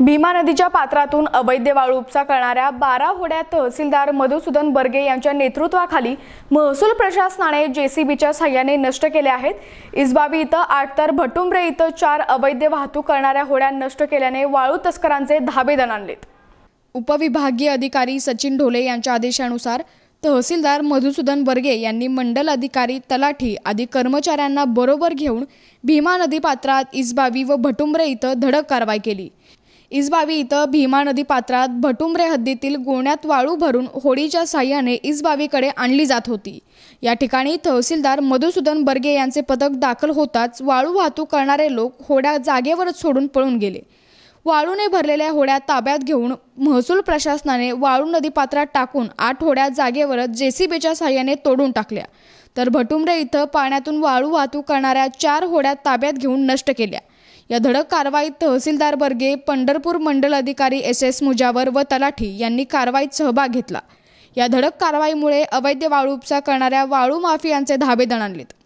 भीमा नदीच्या पात्रातून अवैध वाळू उपसा करणाऱ्या बारा होड्या तहसीलदार मधुसूदन बर्गे यांच्या नेतृत्वाखाली महसूल प्रशासनाने जेसीबीच्या सहाय्याने नष्ट केले आहेत इसबाबी इथं आठ तर भटुंब्रे इथं चार अवैध वाहतूक करणाऱ्या होड्या नष्ट केल्याने वाळू तस्करांचे धाबेदन आणलेत उपविभागीय अधिकारी सचिन ढोले यांच्या आदेशानुसार तहसीलदार मधुसूदन बर्गे यांनी मंडल अधिकारी तलाठी आदी कर्मचाऱ्यांना बरोबर घेऊन भीमा नदी पात्रात इसबावी व भटुंब्रे इथं धडक कारवाई केली इसबावी इथं भीमा नदी पात्रात भटुंबरे हद्दीतील गोण्यात वाळू भरून होडीच्या साह्याने इसबावीकडे आणली जात होती या ठिकाणी तहसीलदार मधुसूदन बर्गे यांचे पदक दाखल होताच वाळू वाहतूक करणारे लोक होड्या जागेवरच सोडून पळून गेले वाळूने भरलेल्या होड्या ताब्यात घेऊन महसूल प्रशासनाने वाळू नदीपात्रात टाकून आठ होड्या जागेवरच जेसीबीच्या साह्याने तोडून टाकल्या तर भटुमरे इथं पाण्यातून वाळू वाहतूक करणाऱ्या चार होड्या ताब्यात घेऊन नष्ट केल्या या धडक कारवाईत तहसीलदार बर्गे पंढरपूर मंडल अधिकारी एस एस मुजावर व तलाठी यांनी कारवाईत सहभाग घेतला या धडक कारवाईमुळे अवैध वाळू उपसा करणाऱ्या वाळू माफियांचे धाबे दणाणलेत